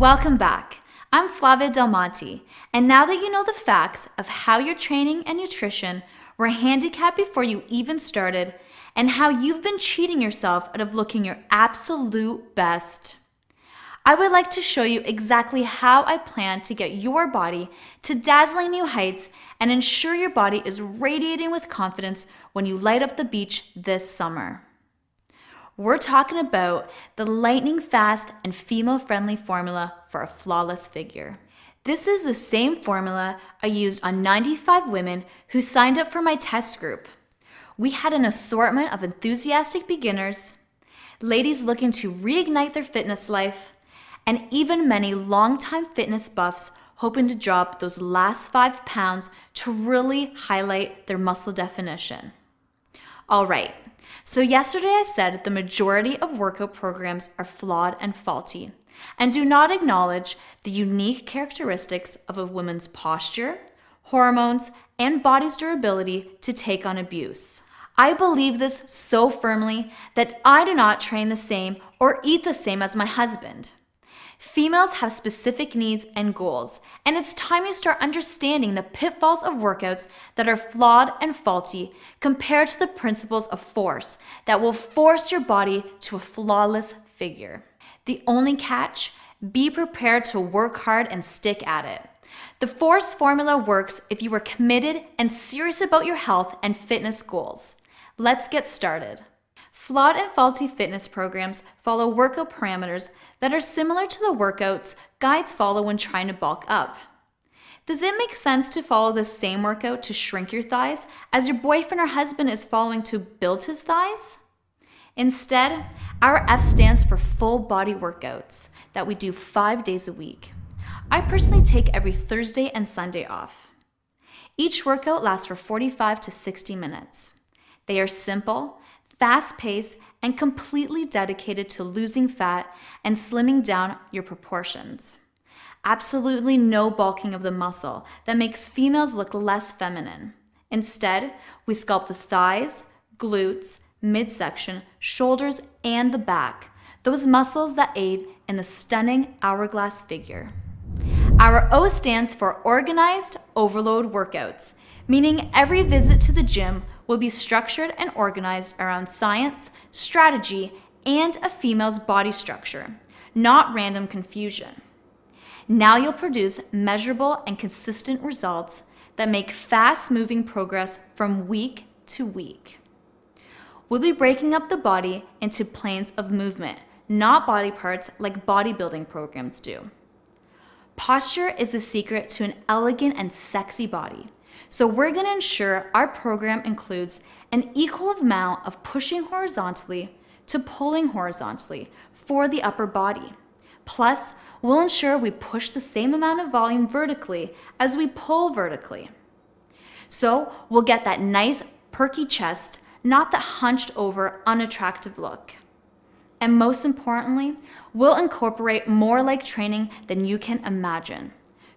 Welcome back. I'm Flavia Del Monte, and now that you know the facts of how your training and nutrition were handicapped before you even started, and how you've been cheating yourself out of looking your absolute best, I would like to show you exactly how I plan to get your body to dazzling new heights and ensure your body is radiating with confidence when you light up the beach this summer. We're talking about the lightning fast and female friendly formula for a flawless figure. This is the same formula I used on 95 women who signed up for my test group. We had an assortment of enthusiastic beginners, ladies looking to reignite their fitness life, and even many longtime fitness buffs hoping to drop those last five pounds to really highlight their muscle definition. All right. So, yesterday I said the majority of workout programs are flawed and faulty and do not acknowledge the unique characteristics of a woman's posture, hormones, and body's durability to take on abuse. I believe this so firmly that I do not train the same or eat the same as my husband. Females have specific needs and goals, and it's time you start understanding the pitfalls of workouts that are flawed and faulty compared to the principles of force that will force your body to a flawless figure. The only catch? Be prepared to work hard and stick at it. The force formula works if you are committed and serious about your health and fitness goals. Let's get started. Flawed and faulty fitness programs follow workout parameters that are similar to the workouts guides follow when trying to bulk up. Does it make sense to follow the same workout to shrink your thighs as your boyfriend or husband is following to build his thighs? Instead, our F stands for full body workouts that we do five days a week. I personally take every Thursday and Sunday off. Each workout lasts for 45 to 60 minutes. They are simple, fast paced, and completely dedicated to losing fat and slimming down your proportions. Absolutely no bulking of the muscle that makes females look less feminine. Instead, we sculpt the thighs, glutes, midsection, shoulders, and the back, those muscles that aid in the stunning hourglass figure. Our O stands for Organized Overload Workouts, meaning every visit to the gym will be structured and organized around science, strategy, and a female's body structure, not random confusion. Now you'll produce measurable and consistent results that make fast moving progress from week to week. We'll be breaking up the body into planes of movement, not body parts like bodybuilding programs do. Posture is the secret to an elegant and sexy body. So we're gonna ensure our program includes an equal amount of pushing horizontally to pulling horizontally for the upper body. Plus, we'll ensure we push the same amount of volume vertically as we pull vertically. So we'll get that nice perky chest, not that hunched over unattractive look and most importantly, we'll incorporate more leg training than you can imagine.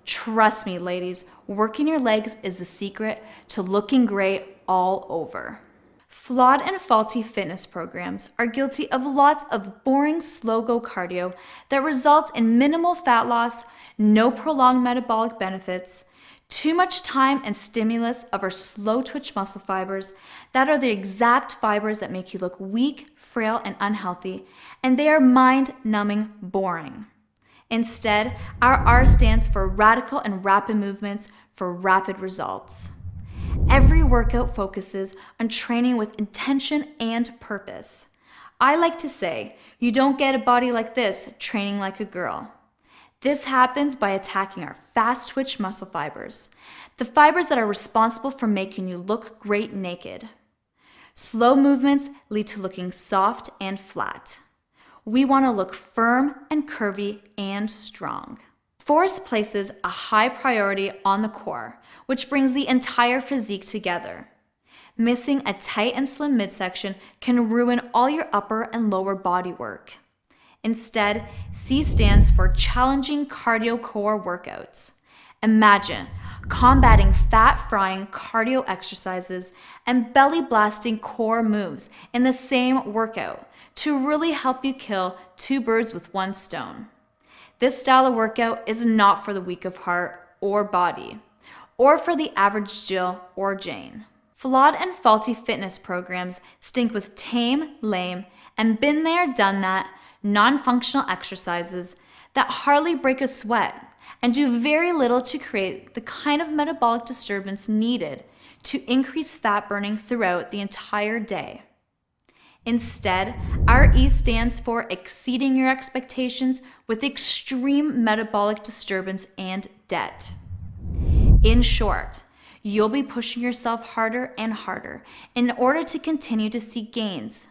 Trust me, ladies, working your legs is the secret to looking great all over. Flawed and faulty fitness programs are guilty of lots of boring slow go cardio that results in minimal fat loss, no prolonged metabolic benefits, too much time and stimulus of our slow twitch muscle fibers that are the exact fibers that make you look weak, frail, and unhealthy, and they are mind numbing boring. Instead, our R stands for radical and rapid movements for rapid results. Every workout focuses on training with intention and purpose. I like to say, you don't get a body like this training like a girl. This happens by attacking our fast twitch muscle fibers, the fibers that are responsible for making you look great naked. Slow movements lead to looking soft and flat. We want to look firm and curvy and strong. Force places a high priority on the core, which brings the entire physique together. Missing a tight and slim midsection can ruin all your upper and lower body work. Instead, C stands for challenging cardio core workouts. Imagine combating fat frying cardio exercises and belly blasting core moves in the same workout to really help you kill two birds with one stone. This style of workout is not for the weak of heart or body, or for the average Jill or Jane. Flawed and faulty fitness programs stink with tame, lame, and been there, done that non functional exercises that hardly break a sweat and do very little to create the kind of metabolic disturbance needed to increase fat burning throughout the entire day. Instead, our E stands for exceeding your expectations with extreme metabolic disturbance and debt. In short, you'll be pushing yourself harder and harder in order to continue to see gains,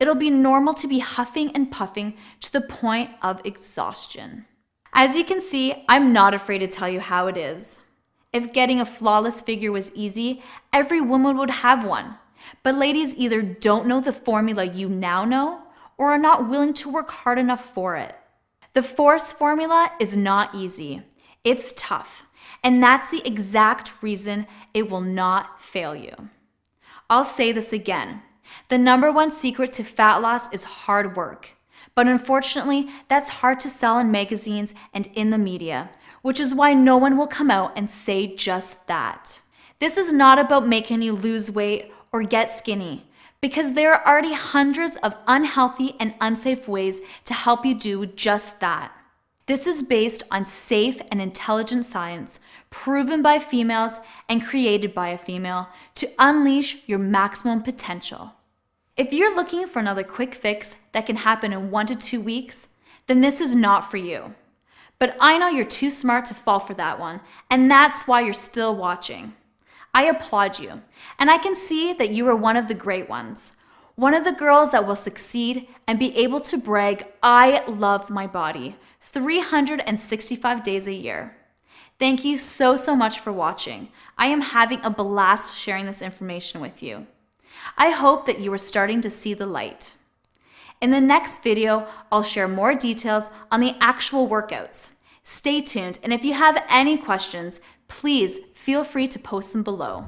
It'll be normal to be huffing and puffing to the point of exhaustion. As you can see, I'm not afraid to tell you how it is. If getting a flawless figure was easy, every woman would have one. But ladies either don't know the formula you now know or are not willing to work hard enough for it. The force formula is not easy. It's tough. And that's the exact reason it will not fail you. I'll say this again. The number one secret to fat loss is hard work. But unfortunately, that's hard to sell in magazines and in the media, which is why no one will come out and say just that. This is not about making you lose weight or get skinny, because there are already hundreds of unhealthy and unsafe ways to help you do just that. This is based on safe and intelligent science, proven by females and created by a female, to unleash your maximum potential. If you're looking for another quick fix that can happen in one to two weeks, then this is not for you. But I know you're too smart to fall for that one, and that's why you're still watching. I applaud you, and I can see that you are one of the great ones, one of the girls that will succeed and be able to brag, I love my body, 365 days a year. Thank you so, so much for watching. I am having a blast sharing this information with you. I hope that you are starting to see the light. In the next video, I'll share more details on the actual workouts. Stay tuned, and if you have any questions, please feel free to post them below.